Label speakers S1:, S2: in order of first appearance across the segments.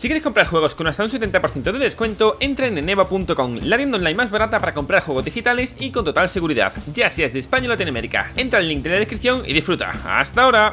S1: Si quieres comprar juegos con hasta un 70% de descuento, entra en neva.com, la tienda online más barata para comprar juegos digitales y con total seguridad, ya seas de España o Latinoamérica. Entra el link de la descripción y disfruta. ¡Hasta ahora!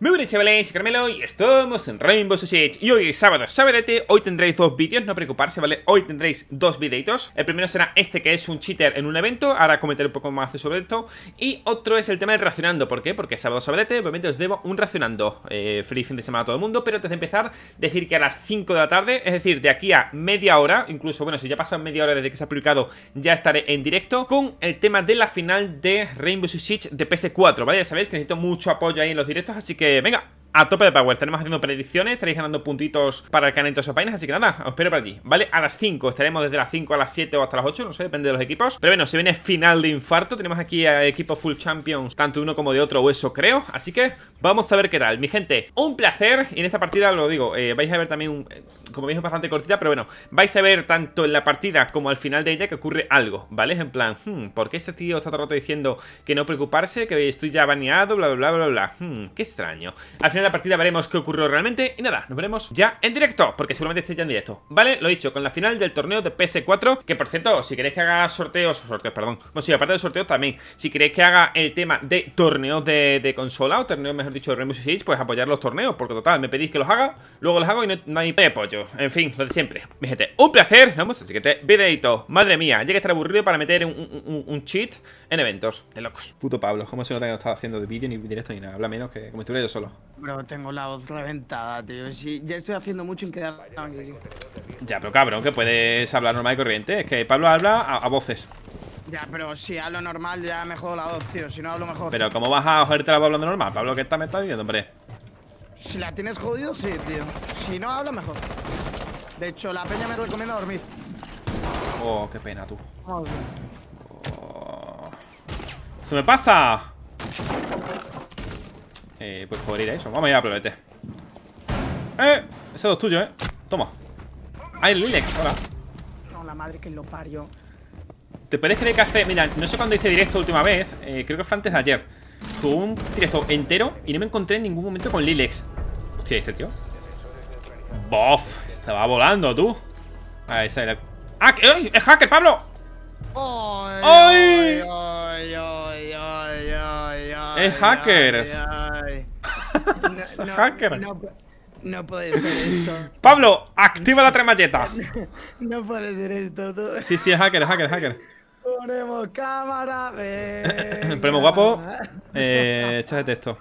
S1: Muy buenas chavales, soy Carmelo y estamos en Rainbow Six Y hoy es sábado, saberete, hoy tendréis dos vídeos, no preocuparse, ¿vale? Hoy tendréis dos videitos El primero será este que es un cheater en un evento, ahora comentaré un poco más sobre esto Y otro es el tema del racionando, ¿por qué? Porque sábado, saberete, obviamente os debo un racionando eh, Feliz fin de semana a todo el mundo, pero antes de empezar, decir que a las 5 de la tarde, es decir, de aquí a media hora Incluso, bueno, si ya pasa media hora desde que se ha publicado, ya estaré en directo Con el tema de la final de Rainbow Six de PS4, ¿vale? Ya sabéis que necesito mucho apoyo ahí en los directos, así que venga, a tope de power. tenemos haciendo predicciones, estaréis ganando puntitos para el Canetos o páginas así que nada, os espero por allí, ¿vale? A las 5, estaremos desde las 5 a las 7 o hasta las 8, no sé, depende de los equipos. Pero bueno, se viene final de infarto, tenemos aquí a equipo full champions, tanto uno como de otro, o eso creo. Así que vamos a ver qué tal. Mi gente, un placer, y en esta partida lo digo, eh, vais a ver también un como veis es bastante cortita, pero bueno, vais a ver tanto en la partida como al final de ella que ocurre algo, ¿vale? Es en plan, hmm, ¿por qué este tío está todo el rato diciendo que no preocuparse, que estoy ya baneado, bla, bla, bla, bla, bla? Hmm, qué extraño. Al final de la partida veremos qué ocurrió realmente y nada, nos veremos ya en directo, porque seguramente esté ya en directo, ¿vale? Lo he dicho, con la final del torneo de PS4, que por cierto, si queréis que haga sorteos, sorteos, perdón, bueno, sí, aparte de sorteos también, si queréis que haga el tema de torneos de, de consola o torneos, mejor dicho, de Rainbow Six, pues apoyar los torneos, porque total, me pedís que los haga, luego los hago y no, hay eh, pollo. Pues en fin, lo de siempre. Mi gente, un placer. Vamos el siguiente videito. Madre mía, ya a estar aburrido para meter un, un, cheat en eventos. De locos. Puto Pablo, como si no tengo estado haciendo de vídeo, ni directo, ni nada. Habla menos que como estuviera yo solo.
S2: Pero tengo la voz reventada, tío. Si ya estoy haciendo mucho en quedar.
S1: Ya, pero cabrón, que puedes hablar normal y corriente. Es que Pablo habla a, voces.
S2: Ya, pero si hablo normal ya me jodo la voz, tío. Si no hablo mejor. Pero
S1: ¿cómo vas a cogerte la voz hablando normal? Pablo, ¿qué está me está diciendo, hombre?
S2: Si la tienes jodido, sí, tío. Si no, habla mejor. De hecho, la peña me recomienda dormir.
S1: Oh, qué pena, tú. Ah, oh, ¡Se me pasa! Eh, pues joder, ir eso. Vamos a ir a probete. ¡Eh! Ese es tuyo, ¿eh? Toma. ¡Ay, Lilex! Hola.
S2: No, la madre que lo parió.
S1: ¿Te puedes creer que hace...? Mira, no sé cuándo hice directo última vez. Eh, creo que fue antes de ayer. Jugó un entero y no me encontré en ningún momento con Lilex. Hostia, este tío. Bof, estaba volando tú. Ah, esa era. ¡Ah! ¡Es hacker, Pablo! ¡Ay! ¡Ay! ¡Ay!
S2: ¡Ay! ¡Ay! es hacker! es hacker. No, puede ser esto.
S1: Pablo, activa la tremalleta. No,
S2: no puede ser esto. Tú. Sí,
S1: sí, es hacker, es hacker, es hacker. Ponemos cámara. Ponemos guapo. Eh, de texto.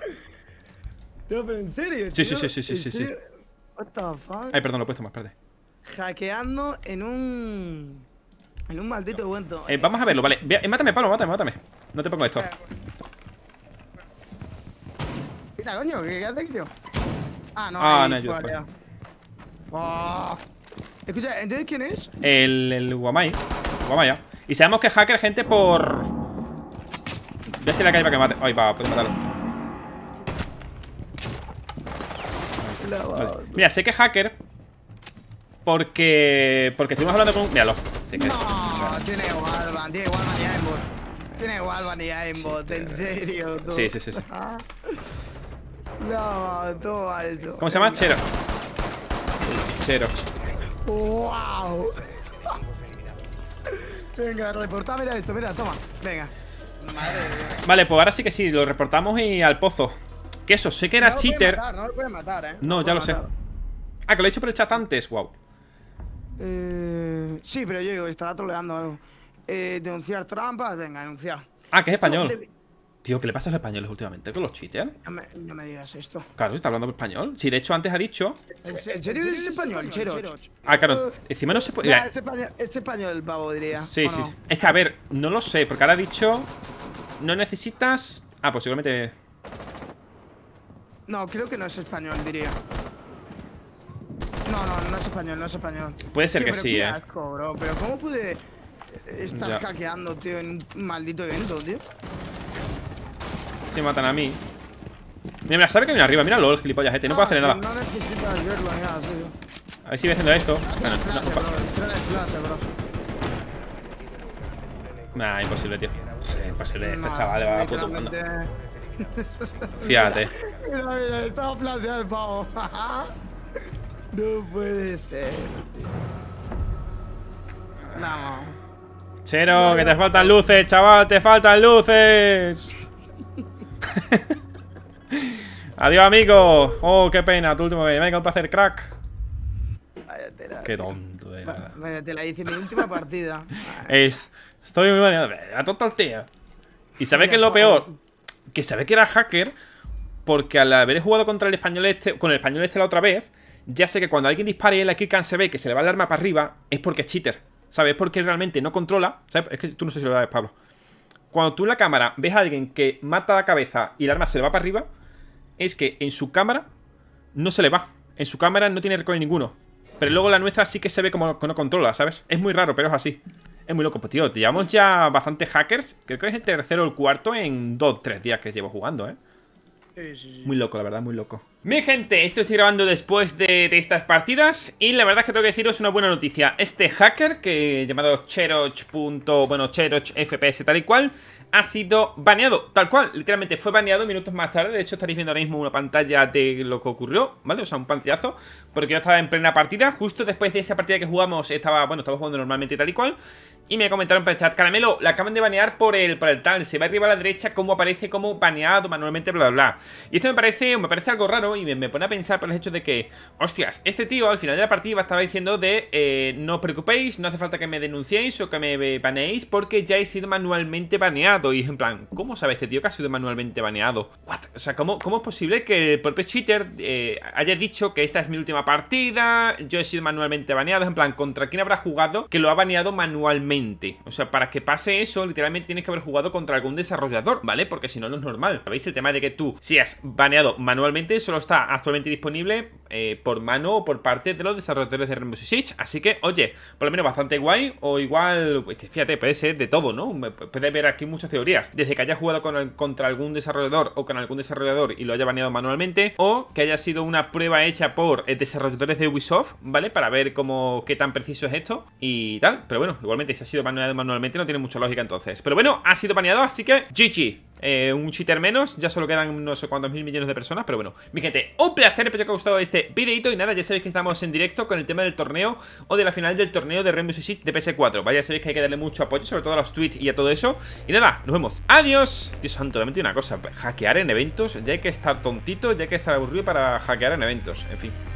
S2: pero en serio. Sí, tío? sí, sí, sí, sí, sí. What the fuck? Ay, perdón, lo he puesto más, espérate. Hackeando en un. En un maldito cuento.
S1: Eh, vamos a verlo, vale. Eh, mátame, Pablo, mátame, mátame. No te pongo esto.
S2: Quita, coño, ¿qué haces, tío? Ah, no, ah, no, pues. Fuck. Escucha, ¿entonces quién es?
S1: El, el Guamay. Guamaya. Y sabemos que es hacker, gente, por... Voy a la calle para que mate. Ay, va, puedo matarlo. Mira, sé que es hacker porque... Porque estuvimos hablando con... Míralo. Sí
S2: No, tiene Walvan, tiene Walvan y Aimbot. Tiene Walvan y Aimbot, en serio. Sí, sí, sí. sí. no, todo eso. ¿Cómo se llama? Chero. Chero. ¡Wow! Venga, reportá, mira esto, mira, toma. Venga.
S1: Madre vale, pues ahora sí que sí, lo reportamos y al pozo. Que eso, sé que era cheater.
S2: ¿eh? no ya lo sé.
S1: Ah, que lo he hecho por el chat antes, wow.
S2: Eh, sí, pero yo digo, estará troleando algo. Eh, denunciar trampas, venga, denunciar.
S1: Ah, que es español. Tío, ¿qué le pasa a los españoles últimamente con los cheaters?
S2: No me, digas esto.
S1: Claro, está hablando español. Si sí, de hecho antes ha dicho.
S2: ¿En serio es español, Chero?
S1: Ah, claro, encima no se puede.
S2: es español el pavo, diría. Sí, sí,
S1: Es que a ver, no lo sé, porque ahora ha dicho. No necesitas. Ah, pues seguramente.
S2: No, creo que no es español, diría. No, no, no es español, no es español.
S1: Puede ser que, sí, qué eh.
S2: bro. Pero ¿cómo pude eh, estar hackeando, tío, en un maldito evento, tío?
S1: se matan a mí. Mira, mira, sabe que viene arriba. Mira el gilipollas, este. No puedo hacer nada. A ver si voy haciendo esto. Bueno, no, Nah, imposible, tío. imposible, este chaval va a puto
S2: Fíjate. Mira, mira, estaba el pavo. No puede ser, tío.
S1: No. Chero, que te faltan luces, chaval, te faltan luces. Adiós, amigo. Oh, qué pena. Tu último game. Venga, un hacer crack. Qué tonto
S2: era. la hice Dice mi última partida.
S1: Es, estoy muy mal. A tonta Y sabes que es lo pues, peor. Eh. Que sabes que era hacker. Porque al haber jugado contra el español este. Con el español este la otra vez. Ya sé que cuando alguien dispare y el Kirkan se ve que se le va el arma para arriba. Es porque es cheater. ¿Sabes? porque realmente no controla. ¿Sabes? Es que tú no sé si lo sabes, Pablo cuando tú en la cámara ves a alguien que mata la cabeza y el arma se le va para arriba, es que en su cámara no se le va. En su cámara no tiene recorrido ninguno. Pero luego la nuestra sí que se ve como Que no controla, ¿sabes? Es muy raro, pero es así. Es muy loco, pues tío, llevamos ya Bastante hackers. Creo que es el tercero o el cuarto en o tres días que llevo jugando, ¿eh? Muy loco, la verdad, muy loco. Mi gente, estoy grabando después de, estas partidas y la verdad que tengo que deciros una buena noticia. Este hacker, que llamado cheroch. Bueno, cheroch fps tal y cual, ha sido baneado, tal cual, literalmente fue baneado minutos más tarde, de hecho estaréis viendo ahora mismo una pantalla de lo que ocurrió, ¿vale? O sea, un pantallazo, porque yo estaba en plena partida, justo después de esa partida que jugamos, estaba, bueno, estaba jugando normalmente tal y cual, y me comentaron para el chat, Caramelo, la acaban de banear por el, por el tal, se va arriba a la derecha, como aparece como baneado manualmente, bla, bla, bla. Y esto me parece, me parece algo raro y me, pone a pensar por el hecho de que, hostias, este tío al final de la partida estaba diciendo de, eh, no os preocupéis, no hace falta que me denunciéis o que me baneéis porque ya he sido manualmente baneado. Y en plan, ¿cómo sabe este tío que ha sido manualmente baneado? What? O sea, ¿cómo, ¿cómo, es posible que el propio cheater eh, haya dicho que esta es mi última partida? Yo he sido manualmente baneado. en plan, ¿contra quién habrá jugado que lo ha baneado manualmente? O sea, para que pase eso, literalmente tienes que haber jugado contra algún desarrollador, ¿vale? Porque si no, no es normal. ¿Veis? El tema de que tú si has baneado manualmente solo está actualmente disponible eh, por mano o por parte de los desarrolladores de Rainbow Six Así que, oye, por lo menos bastante guay. O igual, fíjate, puede ser de todo, ¿no? Puede ver aquí muchas teorías. Desde que haya jugado contra algún desarrollador o con algún desarrollador y lo haya baneado manualmente. O que haya sido una prueba hecha por eh, desarrolladores de Ubisoft, ¿vale? Para ver cómo, qué tan preciso es esto y tal. Pero bueno, igualmente, si ha sido baneado manualmente, no tiene mucha lógica entonces. Pero bueno, ha sido baneado, así que GG. Eh, un cheater menos, ya solo quedan no sé cuántos mil millones de personas, pero bueno, mi gente, un placer, espero que os haya gustado este videito y nada, ya sabéis que estamos en directo con el tema del torneo o de la final del torneo de Rainbow Six de PS4, vaya, sabéis que hay que darle mucho apoyo, sobre todo a los tweets y a todo eso, y nada, nos vemos, adiós, Dios santo, tiene una cosa, hackear en eventos, ya hay que estar tontito, ya hay que estar aburrido para hackear en eventos, en fin.